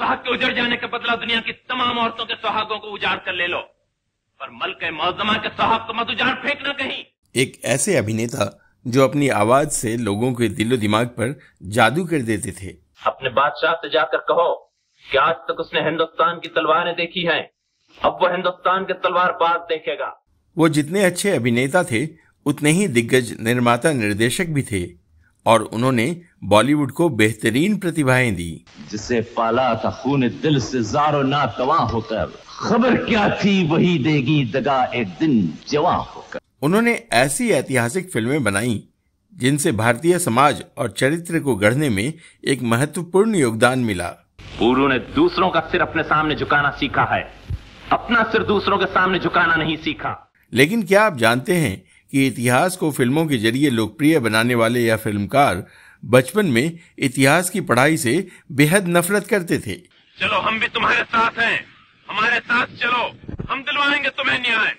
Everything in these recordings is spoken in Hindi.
सुहाग के उजड़ जाने के बदला दुनिया की तमाम औरतों के सुहागों को उजाड़ कर ले लो पर मल के मौजमा के सुहाग को मत उजाड़ फेंकना कहीं एक ऐसे अभिनेता जो अपनी आवाज से लोगों के दिलो दिमाग पर जादू कर देते थे अपने बादशाह से जाकर कहो कि आज तक उसने हिंदुस्तान की तलवारें देखी हैं अब वो हिंदुस्तान के तलवार बाद देखेगा वो जितने अच्छे अभिनेता थे उतने ही दिग्गज निर्माता निर्देशक भी थे और उन्होंने बॉलीवुड को बेहतरीन प्रतिभाएं दी जिसे पाला था खून दिल से जारो ना तवा होकर खबर क्या थी वही देगी दगा एक दिन जवा होकर उन्होंने ऐसी ऐतिहासिक फिल्में बनाई जिनसे भारतीय समाज और चरित्र को गढ़ने में एक महत्वपूर्ण योगदान मिला पूर्व ने दूसरों का सिर अपने सामने झुकाना सीखा है अपना सिर दूसरों के सामने झुकाना नहीं सीखा लेकिन क्या आप जानते हैं कि इतिहास को फिल्मों के जरिए लोकप्रिय बनाने वाले यह फिल्मकार बचपन में इतिहास की पढ़ाई से बेहद नफरत करते थे चलो हम भी तुम्हारे साथ हैं हमारे साथ चलो हम दिलवाएंगे तुम्हें न्याय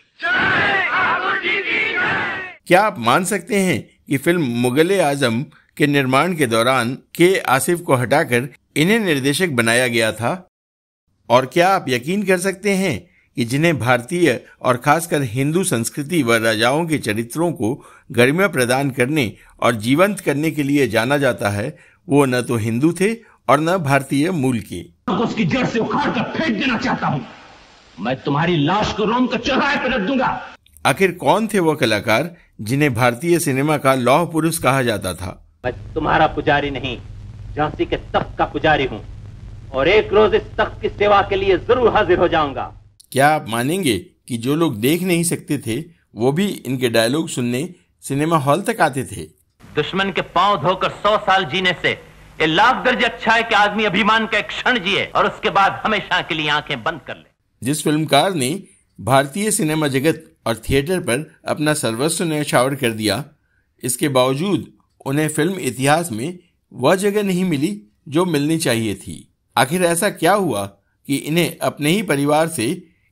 क्या आप मान सकते हैं कि फिल्म मुगल आजम के निर्माण के दौरान के आसिफ को हटाकर इन्हें निर्देशक बनाया गया था और क्या आप यकीन कर सकते हैं कि जिन्हें भारतीय और खासकर हिंदू संस्कृति व राजाओं के चरित्रों को गरिमा प्रदान करने और जीवंत करने के लिए जाना जाता है वो न तो हिंदू थे और न भारतीय मूल के उसकी जड़ से उखाड़ कर फेंक देना चाहता हूँ मैं तुम्हारी लाश को रोम का चौराहे पर रख दूंगा आखिर कौन थे वो कलाकार जिन्हें भारतीय सिनेमा का लौह पुरुष कहा जाता था मैं तुम्हारा पुजारी नहीं झांसी के तख्त का पुजारी हूँ और एक रोज इस तख्त की सेवा के लिए जरूर हाजिर हो जाऊंगा क्या आप मानेंगे कि जो लोग देख नहीं सकते थे वो भी इनके डायलॉग सुनने सिनेमा हॉल तक आते थे दुश्मन के पांव धोकर सौ साल जीने से ये लाख दर्ज अच्छा है कि आदमी अभिमान का एक क्षण जिए और उसके बाद हमेशा के लिए आंखें बंद कर ले जिस फिल्मकार ने भारतीय सिनेमा जगत और थिएटर पर अपना सर्वस्व न्यौछावर कर दिया इसके बावजूद उन्हें फिल्म इतिहास में वह जगह नहीं मिली जो मिलनी चाहिए थी आखिर ऐसा क्या हुआ कि इन्हें अपने ही परिवार से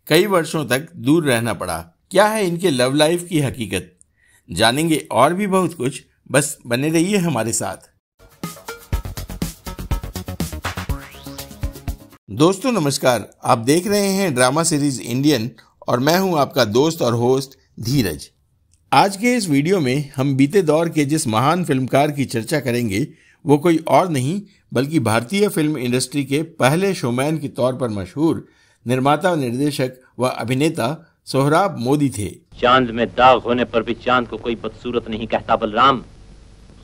कई वर्षों तक दूर रहना पड़ा क्या है इनके लव लाइफ की हकीकत जानेंगे और भी बहुत कुछ बस बने रहिए हमारे साथ दोस्तों नमस्कार आप देख रहे हैं ड्रामा सीरीज इंडियन और मैं हूं आपका दोस्त और होस्ट धीरज आज के इस वीडियो में हम बीते दौर के जिस महान फिल्मकार की चर्चा करेंगे वो कोई और नहीं बल्कि भारतीय फिल्म इंडस्ट्री के पहले शोमैन के तौर पर मशहूर निर्माता निर्देशक व अभिनेता सोहराब मोदी थे चांद में दाग होने पर भी चांद को कोई बदसूरत नहीं कहता बलराम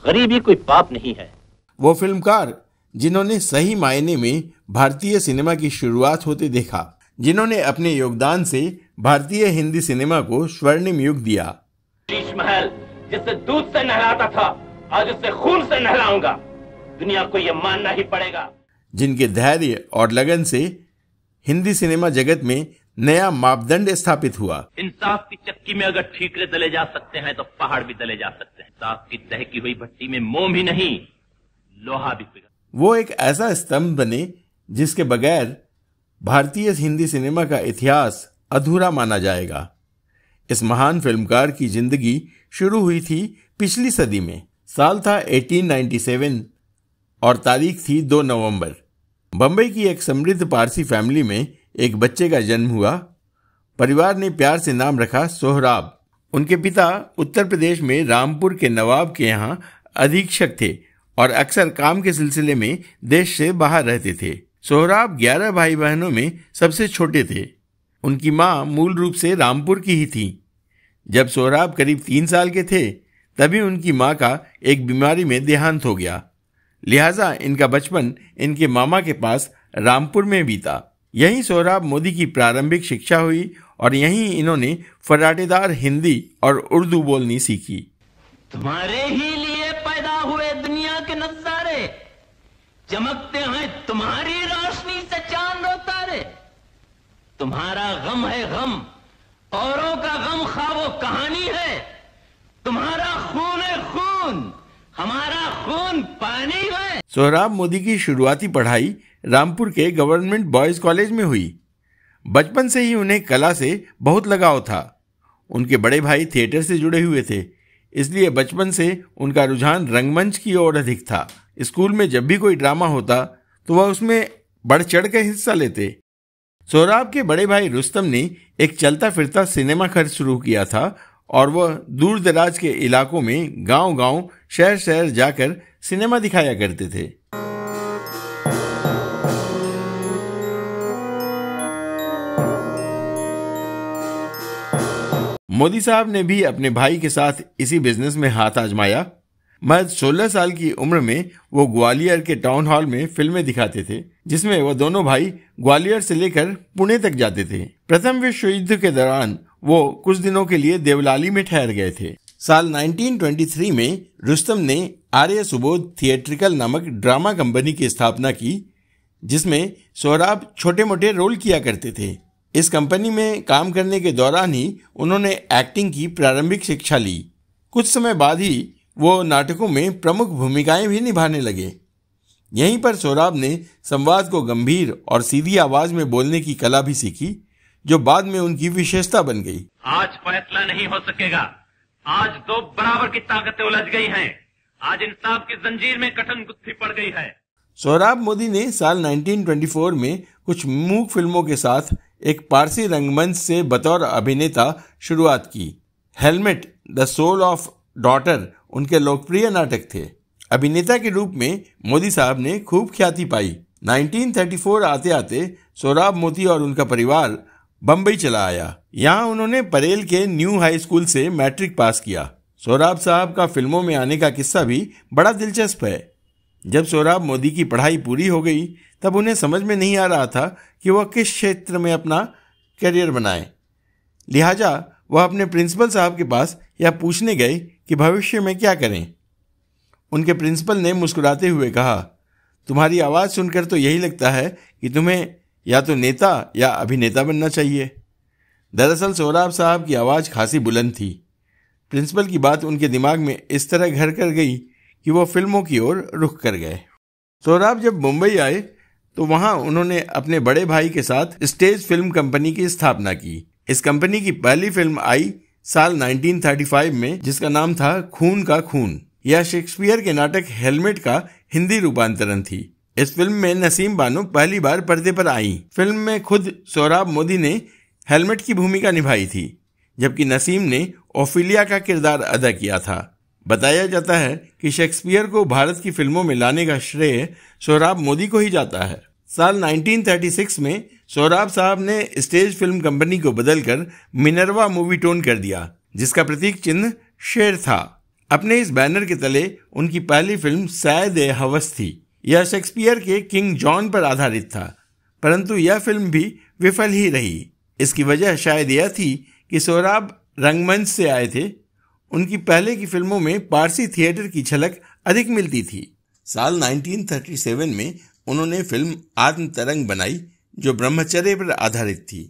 गरीबी कोई पाप नहीं है वो फिल्मकार जिन्होंने सही मायने में भारतीय सिनेमा की शुरुआत होते देखा जिन्होंने अपने योगदान से भारतीय हिंदी सिनेमा को स्वर्णिम युग दिया महल जिससे दूध से नहलाता था आज उससे खून से नहलाऊंगा दुनिया को यह मानना ही पड़ेगा जिनके धैर्य और लगन से हिंदी सिनेमा जगत में नया मापदंड स्थापित हुआ इंसाफ की चक्की में अगर ठीकरे दले जा सकते हैं तो पहाड़ भी दले जा सकते हैं इंसाफ की दहकी हुई भट्टी में मोम ही नहीं लोहा भी पिघल वो एक ऐसा स्तंभ बने जिसके बगैर भारतीय हिंदी सिनेमा का इतिहास अधूरा माना जाएगा इस महान फिल्मकार की जिंदगी शुरू हुई थी पिछली सदी में साल था 1897 और तारीख थी 2 नवंबर बम्बई की एक समृद्ध पारसी फैमिली में एक बच्चे का जन्म हुआ परिवार ने प्यार से नाम रखा सोहराब उनके पिता उत्तर प्रदेश में रामपुर के नवाब के यहाँ अधीक्षक थे और अक्सर काम के सिलसिले में देश से बाहर रहते थे सोहराब ग्यारह भाई बहनों में सबसे छोटे थे उनकी माँ मूल रूप से रामपुर की ही थी जब सोहराब करीब तीन साल के थे तभी उनकी माँ का एक बीमारी में देहांत हो गया लिहाजा इनका बचपन इनके मामा के पास रामपुर में बीता यहीं सोहराब मोदी की प्रारंभिक शिक्षा हुई और यहीं इन्होंने फराटेदार हिंदी और उर्दू बोलनी सीखी तुम्हारे ही लिए पैदा हुए दुनिया के नजारे चमकते हैं तुम्हारी रोशनी से चांद उतारे तुम्हारा गम है गम औरों का गम वो कहानी है तुम्हारा खून है खून हमारा खून पानी है सोहराब मोदी की शुरुआती पढ़ाई रामपुर के गवर्नमेंट बॉयज कॉलेज में हुई बचपन से ही उन्हें कला से बहुत लगाव था उनके बड़े भाई थिएटर से जुड़े हुए थे इसलिए बचपन से उनका रुझान रंगमंच की ओर अधिक था स्कूल में जब भी कोई ड्रामा होता तो वह उसमें बढ़ चढ़ कर हिस्सा लेते सोहराब के बड़े भाई रुस्तम ने एक चलता फिरता सिनेमा खर्च शुरू किया था और वह दूर दराज के इलाकों में गांव-गांव, शहर-शहर जाकर सिनेमा दिखाया करते थे मोदी साहब ने भी अपने भाई के साथ इसी बिजनेस में हाथ आजमाया महज 16 साल की उम्र में वो ग्वालियर के टाउन हॉल में फिल्में दिखाते थे जिसमें वह दोनों भाई ग्वालियर से लेकर पुणे तक जाते थे प्रथम विश्व युद्ध के दौरान वो कुछ दिनों के लिए देवलाली में ठहर गए थे साल 1923 में रुस्तम ने आर्य सुबोध थिएट्रिकल नामक ड्रामा कंपनी की स्थापना की जिसमें सोहराब छोटे मोटे रोल किया करते थे इस कंपनी में काम करने के दौरान ही उन्होंने एक्टिंग की प्रारंभिक शिक्षा ली कुछ समय बाद ही वो नाटकों में प्रमुख भूमिकाएं भी निभाने लगे यहीं पर सोराब ने संवाद को गंभीर और सीधी आवाज में बोलने की कला भी सीखी जो बाद में उनकी विशेषता बन गई आज फैसला नहीं हो सकेगा आज दो बराबर की ताकतें उलझ गई हैं। आज इंसाफ की जंजीर में कठिन गुत्थी पड़ गई है सौरभ मोदी ने साल 1924 में कुछ मूक फिल्मों के साथ एक पारसी रंगमंच से बतौर अभिनेता शुरुआत की हेलमेट द सोल ऑफ डॉटर उनके लोकप्रिय नाटक थे अभिनेता के रूप में मोदी साहब ने खूब ख्याति पाई 1934 आते आते सौरभ मोदी और उनका परिवार बम्बई चला आया यहाँ उन्होंने परेल के न्यू हाई स्कूल से मैट्रिक पास किया सोराब साहब का फिल्मों में आने का किस्सा भी बड़ा दिलचस्प है जब सोराब मोदी की पढ़ाई पूरी हो गई तब उन्हें समझ में नहीं आ रहा था कि वह किस क्षेत्र में अपना करियर बनाए लिहाजा वह अपने प्रिंसिपल साहब के पास यह पूछने गए कि भविष्य में क्या करें उनके प्रिंसिपल ने मुस्कुराते हुए कहा तुम्हारी आवाज़ सुनकर तो यही लगता है कि तुम्हें या तो नेता या अभिनेता बनना चाहिए दरअसल सोहराब साहब की आवाज़ खासी बुलंद थी प्रिंसिपल की बात उनके दिमाग में इस तरह घर कर गई कि वो फिल्मों की ओर रुख कर गए सोहराब जब मुंबई आए तो वहाँ उन्होंने अपने बड़े भाई के साथ स्टेज फिल्म कंपनी की स्थापना की इस कंपनी की पहली फिल्म आई साल 1935 में जिसका नाम था खून का खून या शेक्सपियर के नाटक हेलमेट का हिंदी रूपांतरण थी इस फिल्म में नसीम बानो पहली बार पर्दे पर आई फिल्म में खुद सौरभ मोदी ने हेलमेट की भूमिका निभाई थी जबकि नसीम ने ओफिलिया का किरदार अदा किया था बताया जाता है कि शेक्सपियर को भारत की फिल्मों में लाने का श्रेय सौरभ मोदी को ही जाता है साल 1936 में सौरभ साहब ने स्टेज फिल्म कंपनी को बदलकर मिनरवा मूवी टोन कर दिया जिसका प्रतीक चिन्ह शेर था अपने इस बैनर के तले उनकी पहली फिल्म सैद हवस थी यह शेक्सपियर के किंग जॉन पर आधारित था परंतु यह फिल्म भी विफल ही रही इसकी वजह शायद यह थी कि सोराब रंगमंच से आए थे उनकी पहले की फिल्मों में पारसी थिएटर की झलक अधिक मिलती थी साल 1937 में उन्होंने फिल्म आत्म तरंग बनाई जो ब्रह्मचर्य पर आधारित थी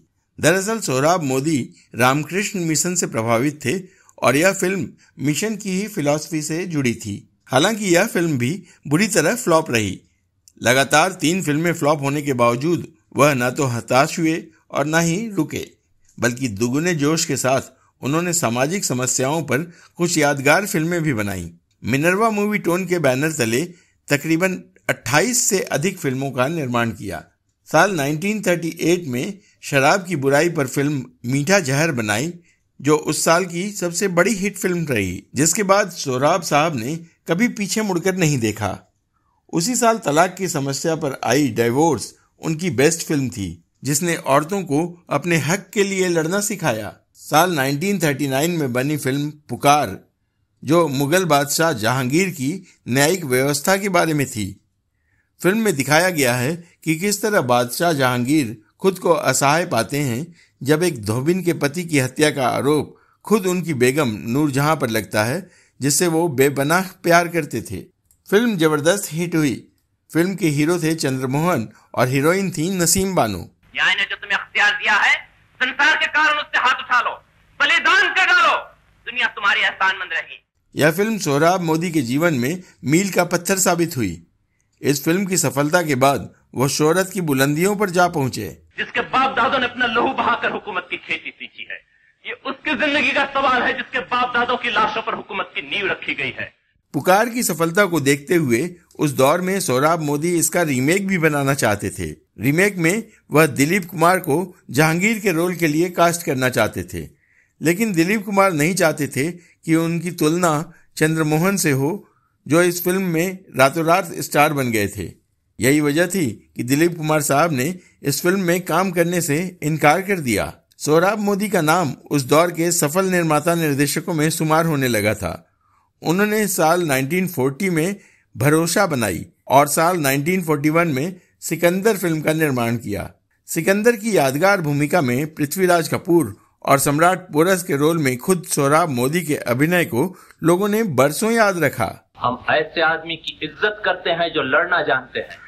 दरअसल सौराब मोदी रामकृष्ण मिशन से प्रभावित थे और यह फिल्म मिशन की ही फिलॉसफी से जुड़ी थी हालांकि यह फिल्म भी बुरी तरह फ्लॉप रही लगातार तीन फिल्में फ्लॉप होने के बावजूद वह न तो हताश हुए और न ही रुके बल्कि दुगुने जोश के साथ उन्होंने सामाजिक समस्याओं पर कुछ यादगार फिल्में भी बनाई मिनरवा मूवी टोन के बैनर तले तकरीबन 28 से अधिक फिल्मों का निर्माण किया साल 1938 में शराब की बुराई पर फिल्म मीठा जहर बनाई जो उस साल की सबसे बड़ी हिट फिल्म रही जिसके बाद सोराब साहब ने कभी पीछे मुड़कर नहीं देखा उसी साल तलाक की समस्या पर आई डाइवोर्स उनकी बेस्ट फिल्म थी जिसने औरतों को अपने हक के लिए लड़ना सिखाया साल 1939 में बनी फिल्म पुकार जो मुगल बादशाह जहांगीर की न्यायिक व्यवस्था के बारे में थी फिल्म में दिखाया गया है कि किस तरह बादशाह जहांगीर खुद को असहाय पाते हैं जब एक धोबिन के पति की हत्या का आरोप खुद उनकी बेगम नूरजहां पर लगता है जिससे वो बेबनाह प्यार करते थे फिल्म जबरदस्त हिट हुई फिल्म के हीरो थे चंद्रमोहन और हीरोइन थी नसीम बानो न्याय ने जो तुम्हें अख्तियार दिया है संसार के कारण उससे हाथ उठा लो बलिदान कर डालो दुनिया तुम्हारी एहसानमंद रहेगी यह फिल्म सोहराब मोदी के जीवन में मील का पत्थर साबित हुई इस फिल्म की सफलता के बाद वो शोहरत की बुलंदियों पर जा पहुंचे जिसके बाप दादो ने अपना लहू बहाकर हुकूमत की खेती सीखी है ये उसकी जिंदगी का सवाल है जिसके बाप दादों की लाशों पर हुकूमत की नींव रखी गई है पुकार की सफलता को देखते हुए उस दौर में सौरभ मोदी इसका रीमेक भी बनाना चाहते थे रीमेक में वह दिलीप कुमार को जहांगीर के रोल के लिए कास्ट करना चाहते थे लेकिन दिलीप कुमार नहीं चाहते थे कि उनकी तुलना चंद्रमोहन से हो जो इस फिल्म में रातों रात स्टार बन गए थे यही वजह थी कि दिलीप कुमार साहब ने इस फिल्म में काम करने से इनकार कर दिया सौरभ मोदी का नाम उस दौर के सफल निर्माता निर्देशकों में शुमार होने लगा था उन्होंने साल 1940 में भरोसा बनाई और साल 1941 में सिकंदर फिल्म का निर्माण किया सिकंदर की यादगार भूमिका में पृथ्वीराज कपूर और सम्राट पोरस के रोल में खुद सौरभ मोदी के अभिनय को लोगों ने बरसों याद रखा हम ऐसे आदमी की इज्जत करते हैं जो लड़ना जानते हैं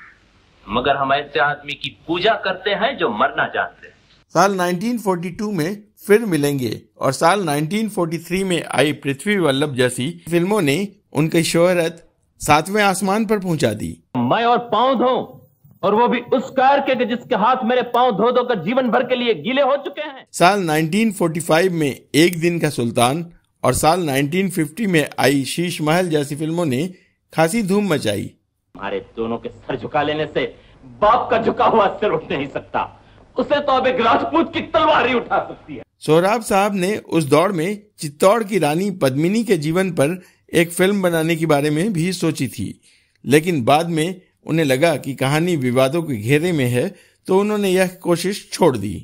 मगर हम ऐसे आदमी की पूजा करते हैं जो मरना जानते हैं साल 1942 में फिर मिलेंगे और साल 1943 में आई पृथ्वी वल्लभ जैसी फिल्मों ने उनकी शोहरत सातवें आसमान पर पहुंचा दी मैं और पांव धो और वो भी उस कार के जिसके हाथ मेरे पांव धो धो कर जीवन भर के लिए गीले हो चुके हैं साल 1945 में एक दिन का सुल्तान और साल 1950 में आई शीश महल जैसी फिल्मों ने खासी धूम मचाई हमारे दोनों के सर झुका लेने से बाप का झुका हुआ सिर उठ नहीं सकता उसे तो अब एक राजपूत की तलवार ही उठा सकती है सोहराब साहब ने उस दौर में चित्तौड़ की रानी पद्मिनी के जीवन पर एक फिल्म बनाने के बारे में भी सोची थी लेकिन बाद में उन्हें लगा कि कहानी विवादों के घेरे में है तो उन्होंने यह कोशिश छोड़ दी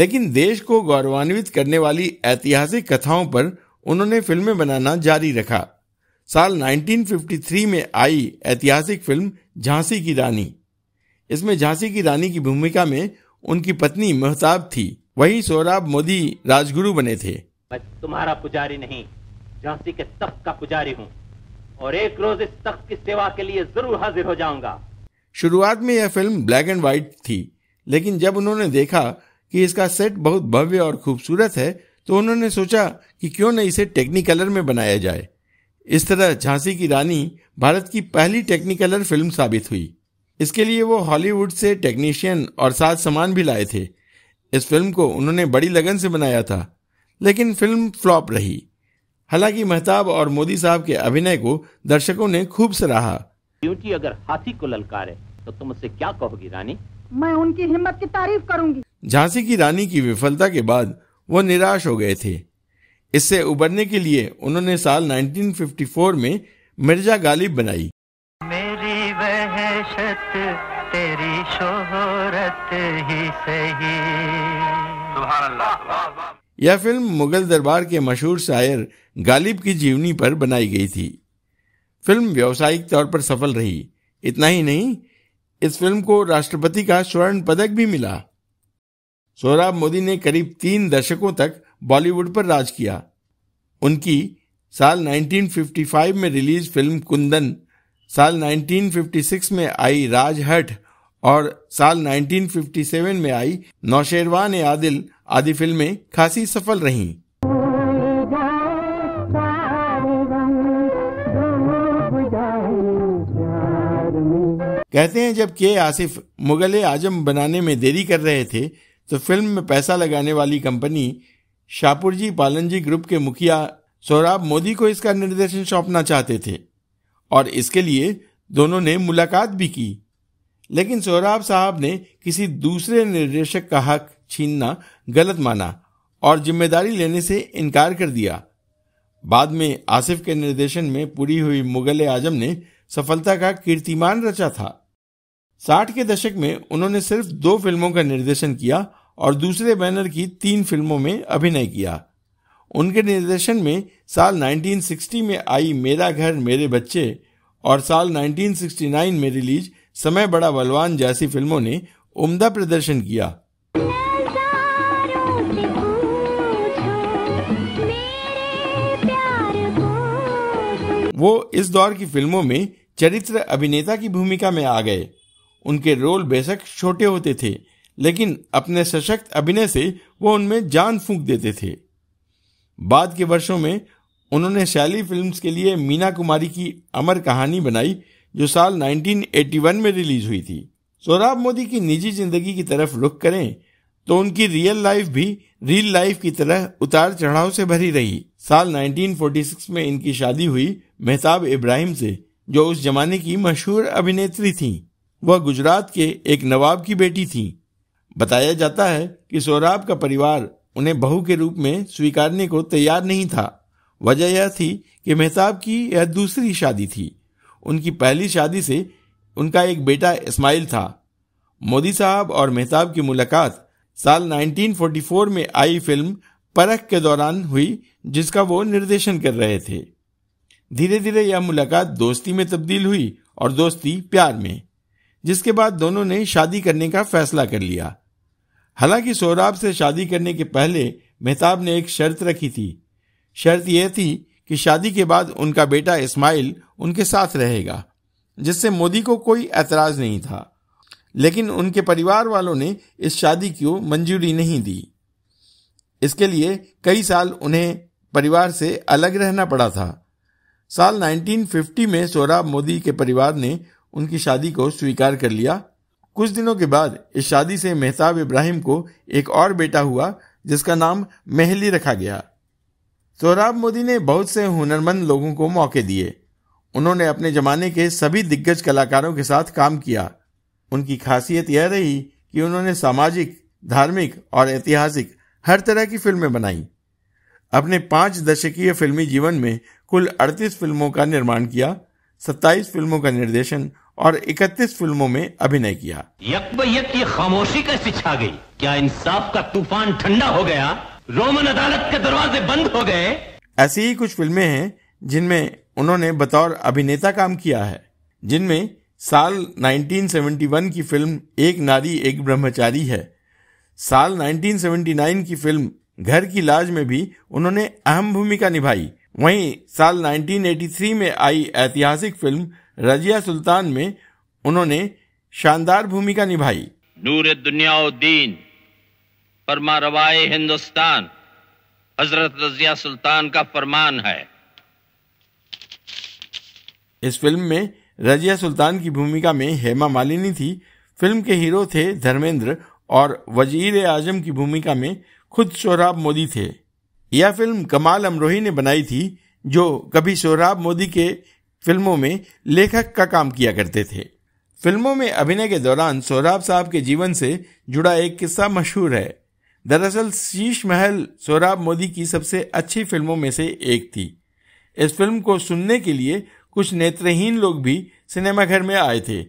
लेकिन देश को गौरवान्वित करने वाली ऐतिहासिक कथाओं पर उन्होंने फिल्में बनाना जारी रखा साल 1953 में आई ऐतिहासिक फिल्म झांसी की रानी इसमें झांसी की रानी की भूमिका में उनकी पत्नी महताब थी वही सौराब मोदी राजगुरु बने थे मैं तुम्हारा पुजारी नहीं झांसी के तख्त का पुजारी हूँ और एक रोज इस तख्त की सेवा के लिए जरूर हाजिर हो जाऊंगा शुरुआत में यह फिल्म ब्लैक एंड व्हाइट थी लेकिन जब उन्होंने देखा कि इसका सेट बहुत भव्य और खूबसूरत है तो उन्होंने सोचा कि क्यों न इसे टेक्निकलर में बनाया जाए इस तरह झांसी की रानी भारत की पहली टेक्निकलर फिल्म साबित हुई इसके लिए वो हॉलीवुड से टेक्नीशियन और साथ सामान भी लाए थे इस फिल्म को उन्होंने बड़ी लगन से बनाया था लेकिन फिल्म फ्लॉप रही हालांकि महताब और मोदी साहब के अभिनय को दर्शकों ने खूब सराहा ब्यूटी अगर हाथी को ललकारे तो तुम उससे क्या कहोगी रानी मैं उनकी हिम्मत की तारीफ करूंगी झांसी की रानी की विफलता के बाद वो निराश हो गए थे इससे उबरने के लिए उन्होंने साल 1954 में मिर्जा गालिब बनाई दहशत तेरी शोहरत ही सही यह फिल्म मुगल दरबार के मशहूर शायर गालिब की जीवनी पर बनाई गई थी फिल्म व्यावसायिक तौर पर सफल रही इतना ही नहीं इस फिल्म को राष्ट्रपति का स्वर्ण पदक भी मिला सोहराब मोदी ने करीब तीन दशकों तक बॉलीवुड पर राज किया उनकी साल 1955 में रिलीज फिल्म कुंदन साल 1956 में आई राजहट और साल 1957 में आई नौशेरवान आदिल आदि फिल्में खासी सफल रहीं। कहते हैं जब के आसिफ मुगल आजम बनाने में देरी कर रहे थे तो फिल्म में पैसा लगाने वाली कंपनी शाहपुरजी पालनजी ग्रुप के मुखिया सौराब मोदी को इसका निर्देशन सौंपना चाहते थे और इसके लिए दोनों ने मुलाकात भी की लेकिन सोहराब साहब ने किसी दूसरे निर्देशक का हक छीनना गलत माना और जिम्मेदारी लेने से इनकार कर दिया बाद में आसिफ के निर्देशन में पूरी हुई मुगल आजम ने सफलता का कीर्तिमान रचा था साठ के दशक में उन्होंने सिर्फ दो फिल्मों का निर्देशन किया और दूसरे बैनर की तीन फिल्मों में अभिनय किया उनके निर्देशन में साल 1960 में आई मेरा घर मेरे बच्चे और साल 1969 में रिलीज समय बड़ा बलवान जैसी फिल्मों ने उम्दा प्रदर्शन किया वो इस दौर की फिल्मों में चरित्र अभिनेता की भूमिका में आ गए उनके रोल बेशक छोटे होते थे लेकिन अपने सशक्त अभिनय से वो उनमें जान फूंक देते थे बाद के वर्षों में उन्होंने शैली फिल्म्स के लिए मीना कुमारी की अमर कहानी बनाई जो साल 1981 में रिलीज हुई थी सोराब मोदी की निजी जिंदगी की तरफ रुख करें तो उनकी रियल लाइफ भी रियल लाइफ की तरह उतार चढ़ाव से भरी रही साल 1946 में इनकी शादी हुई मेहताब इब्राहिम से जो उस जमाने की मशहूर अभिनेत्री थी वह गुजरात के एक नवाब की बेटी थी बताया जाता है कि सौराब का परिवार उन्हें बहू के रूप में स्वीकारने को तैयार नहीं था वजह यह थी कि मेहताब की यह दूसरी शादी थी उनकी पहली शादी से उनका एक बेटा इस्माइल था मोदी साहब और मेहताब की मुलाकात साल 1944 में आई फिल्म परख के दौरान हुई जिसका वो निर्देशन कर रहे थे धीरे धीरे यह मुलाकात दोस्ती में तब्दील हुई और दोस्ती प्यार में जिसके बाद दोनों ने शादी करने का फैसला कर लिया हालांकि सोराब से शादी करने के पहले मेहताब ने एक शर्त रखी थी शर्त यह थी कि शादी के बाद उनका बेटा इस्माइल उनके साथ रहेगा जिससे मोदी को कोई ऐतराज नहीं था लेकिन उनके परिवार वालों ने इस शादी को मंजूरी नहीं दी इसके लिए कई साल उन्हें परिवार से अलग रहना पड़ा था साल 1950 में सोराब मोदी के परिवार ने उनकी शादी को स्वीकार कर लिया कुछ दिनों के बाद इस शादी से मेहताब इब्राहिम को एक और बेटा हुआ जिसका नाम मेहली रखा गया सोहराब मोदी ने बहुत से हुनरमंद लोगों को मौके दिए उन्होंने अपने जमाने के सभी दिग्गज कलाकारों के साथ काम किया उनकी खासियत यह रही कि उन्होंने सामाजिक धार्मिक और ऐतिहासिक हर तरह की फिल्में बनाई अपने पांच दशकीय फिल्मी जीवन में कुल 38 फिल्मों का निर्माण किया 27 फिल्मों का निर्देशन और 31 फिल्मों में अभिनय किया यक यक ये खामोशी कैसे छा गई क्या इंसाफ का तूफान ठंडा हो गया रोमन अदालत के दरवाजे बंद हो गए ऐसी ही कुछ फिल्में हैं जिनमें उन्होंने बतौर अभिनेता काम किया है जिनमें साल 1971 की फिल्म एक नारी एक ब्रह्मचारी है साल 1979 की फिल्म घर की लाज में भी उन्होंने अहम भूमिका निभाई वहीं साल 1983 में आई ऐतिहासिक फिल्म रजिया सुल्तान में उन्होंने शानदार भूमिका निभाई नूर दुनिया उद्दीन परमा रवाए हिंदुस्तान हजरत रजिया सुल्तान का फरमान है इस फिल्म में रजिया सुल्तान की भूमिका में हेमा मालिनी थी फिल्म के हीरो थे धर्मेंद्र और वजीर आजम की भूमिका में खुद सोहराब मोदी थे यह फिल्म कमाल अमरोही ने बनाई थी जो कभी सोहराब मोदी के फिल्मों में लेखक का काम किया करते थे फिल्मों में अभिनय के दौरान सोहराब साहब के जीवन से जुड़ा एक किस्सा मशहूर है दरअसल शीश महल सोहराब मोदी की सबसे अच्छी फिल्मों में से एक थी इस फिल्म को सुनने के लिए कुछ नेत्रहीन लोग भी सिनेमाघर में आए थे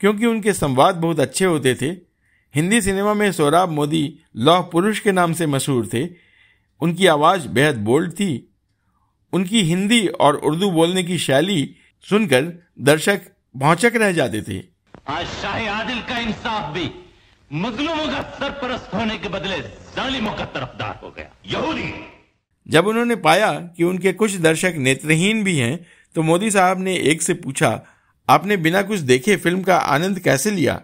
क्योंकि उनके संवाद बहुत अच्छे होते थे हिंदी सिनेमा में सोराब मोदी लौह पुरुष के नाम से मशहूर थे उनकी आवाज़ बेहद बोल्ड थी उनकी हिंदी और उर्दू बोलने की शैली सुनकर दर्शक भौचक रह जाते थे आज शाह आदिल का इंसाफ भी मजलूमों का सरपरस्त होने के बदले जालिमों का तरफदार हो गया यहूदी जब उन्होंने पाया कि उनके कुछ दर्शक नेत्रहीन भी हैं तो मोदी साहब ने एक से पूछा आपने बिना कुछ देखे फिल्म का आनंद कैसे लिया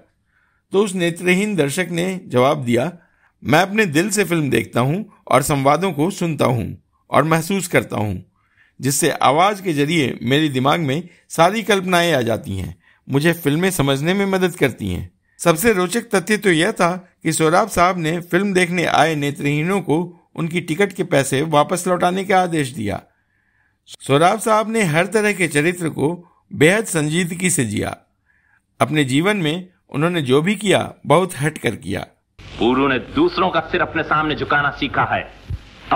तो उस नेत्रहीन दर्शक ने जवाब दिया मैं अपने दिल से फिल्म देखता हूँ और संवादों को सुनता हूँ और महसूस करता हूँ जिससे आवाज के जरिए मेरे दिमाग में सारी कल्पनाएं आ जाती हैं मुझे फिल्में समझने में मदद करती हैं सबसे रोचक तथ्य तो यह था कि सोराब साहब ने फिल्म देखने आए नेत्रहीनों को उनकी टिकट के पैसे वापस लौटाने का आदेश दिया सोराब साहब ने हर तरह के चरित्र को बेहद संजीदगी से जिया अपने जीवन में उन्होंने जो भी किया बहुत हट कर किया पूर्व ने दूसरों का सिर अपने सामने झुकाना सीखा है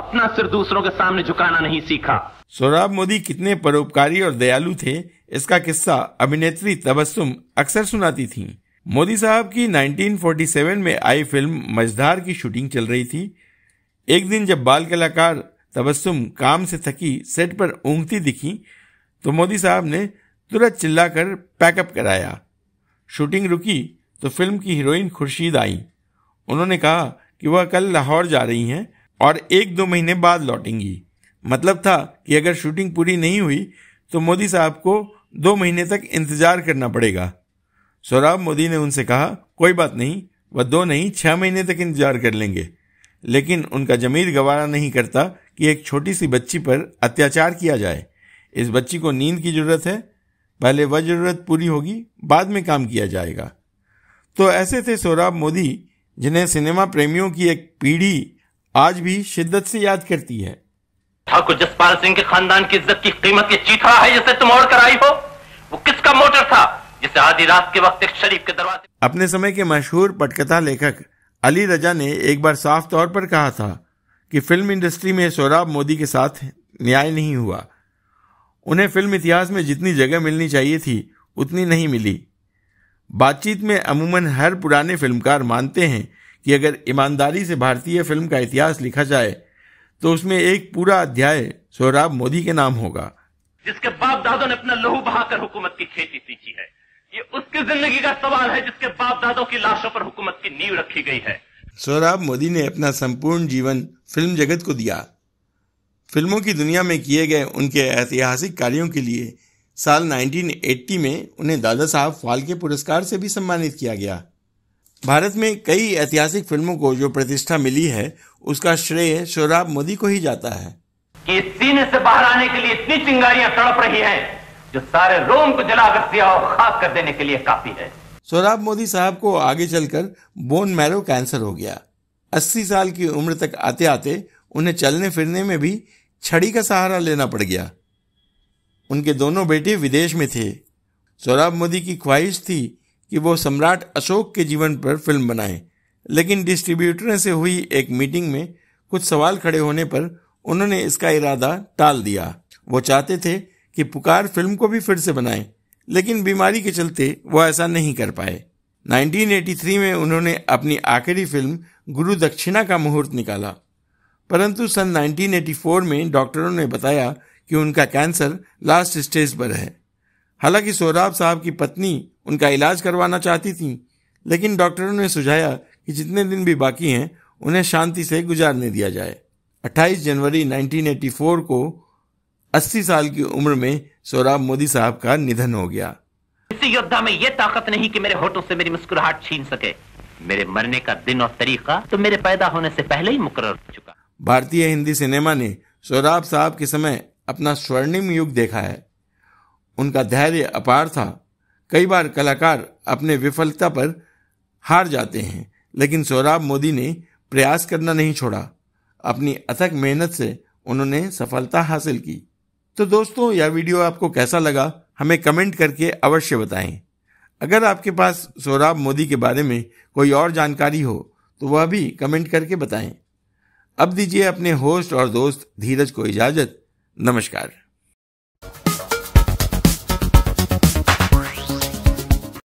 अपना सिर दूसरों के सामने झुकाना नहीं सीखा सौरभ मोदी कितने परोपकारी और दयालु थे इसका किस्सा अभिनेत्री तबस्सुम अक्सर सुनाती थी मोदी साहब की 1947 में आई फिल्म मझधार की शूटिंग चल रही थी एक दिन जब बाल कलाकार तबस्सुम काम से थकी सेट पर ऊँगती दिखी तो मोदी साहब ने तुरंत चिल्लाकर पैकअप कराया शूटिंग रुकी तो फिल्म की हीरोइन खुर्शीद आई उन्होंने कहा कि वह कल लाहौर जा रही हैं और एक दो महीने बाद लौटेंगी मतलब था कि अगर शूटिंग पूरी नहीं हुई तो मोदी साहब को दो महीने तक इंतजार करना पड़ेगा सौरभ मोदी ने उनसे कहा कोई बात नहीं वह दो नहीं छह महीने तक इंतजार कर लेंगे लेकिन उनका जमीर गवारा नहीं करता कि एक छोटी सी बच्ची पर अत्याचार किया जाए इस बच्ची को नींद की जरूरत है पहले वह जरूरत पूरी होगी बाद में काम किया जाएगा तो ऐसे थे सौरभ मोदी जिन्हें सिनेमा प्रेमियों की एक पीढ़ी आज भी शिद्दत से याद करती है ठाकुर जसपाल सिंह के खानदान की इज्जत की कीमत ये चीथड़ा है जिसे तुम ओढ़ कर आई हो वो किसका मोटर था जिसे आधी रात के वक्त एक शरीफ के दरवाजे अपने समय के मशहूर पटकथा लेखक अली रजा ने एक बार साफ तौर पर कहा था कि फिल्म इंडस्ट्री में सोराब मोदी के साथ न्याय नहीं हुआ उन्हें फिल्म इतिहास में जितनी जगह मिलनी चाहिए थी उतनी नहीं मिली बातचीत में अमूमन हर पुराने फिल्मकार मानते हैं कि अगर ईमानदारी से भारतीय फिल्म का इतिहास लिखा जाए तो उसमें एक पूरा अध्याय सौराब मोदी के नाम होगा जिसके बाप दादो ने अपना लहू बहाकर हुकूमत की खेती सींची है ये उसकी जिंदगी का सवाल है जिसके बाप दादो की लाशों पर हुकूमत की नींव रखी गई है सौराब मोदी ने अपना संपूर्ण जीवन फिल्म जगत को दिया फिल्मों की दुनिया में किए गए उनके ऐतिहासिक कार्यों के लिए साल 1980 में उन्हें दादा साहब फाल्के पुरस्कार से भी सम्मानित किया गया भारत में कई ऐतिहासिक फिल्मों को जो प्रतिष्ठा मिली है उसका श्रेय सोराब मोदी को ही जाता है कि इस सीने से बाहर आने के लिए इतनी चिंगारियां तड़प रही हैं जो सारे रोम को जलाकर सिया और खाक कर देने के लिए काफी है सोराब मोदी साहब को आगे चलकर बोन मैरो कैंसर हो गया अस्सी साल की उम्र तक आते आते उन्हें चलने फिरने में भी छड़ी का सहारा लेना पड़ गया उनके दोनों बेटे विदेश में थे सौरभ मोदी की ख्वाहिश थी कि वो सम्राट अशोक के जीवन पर फिल्म बनाएं लेकिन डिस्ट्रीब्यूटर से हुई एक मीटिंग में कुछ सवाल खड़े होने पर उन्होंने इसका इरादा टाल दिया वो चाहते थे कि पुकार फिल्म को भी फिर से बनाएं लेकिन बीमारी के चलते वो ऐसा नहीं कर पाए 1983 में उन्होंने अपनी आखिरी फिल्म गुरु दक्षिणा का मुहूर्त निकाला परंतु सन 1984 में डॉक्टरों ने बताया कि उनका कैंसर लास्ट स्टेज पर है हालांकि सोराब साहब की पत्नी उनका इलाज करवाना चाहती थी लेकिन डॉक्टरों ने सुझाया कि जितने दिन भी बाकी हैं उन्हें शांति से गुजारने दिया जाए 28 जनवरी 1984 को 80 साल की उम्र में सोराब मोदी साहब का निधन हो गया इसी योद्धा में ये ताकत नहीं कि मेरे होठों से मेरी मुस्कुराहट छीन सके मेरे मरने का दिन और तरीका तो मेरे पैदा होने से पहले ही मुकर हो चुका भारतीय हिंदी सिनेमा ने सोराब साहब के समय अपना स्वर्णिम युग देखा है उनका धैर्य अपार था कई बार कलाकार अपने विफलता पर हार जाते हैं लेकिन सौरभ मोदी ने प्रयास करना नहीं छोड़ा अपनी अथक मेहनत से उन्होंने सफलता हासिल की तो दोस्तों यह वीडियो आपको कैसा लगा हमें कमेंट करके अवश्य बताएं अगर आपके पास सौरभ मोदी के बारे में कोई और जानकारी हो तो वह भी कमेंट करके बताएं अब दीजिए अपने होस्ट और दोस्त धीरज को इजाज़त नमस्कार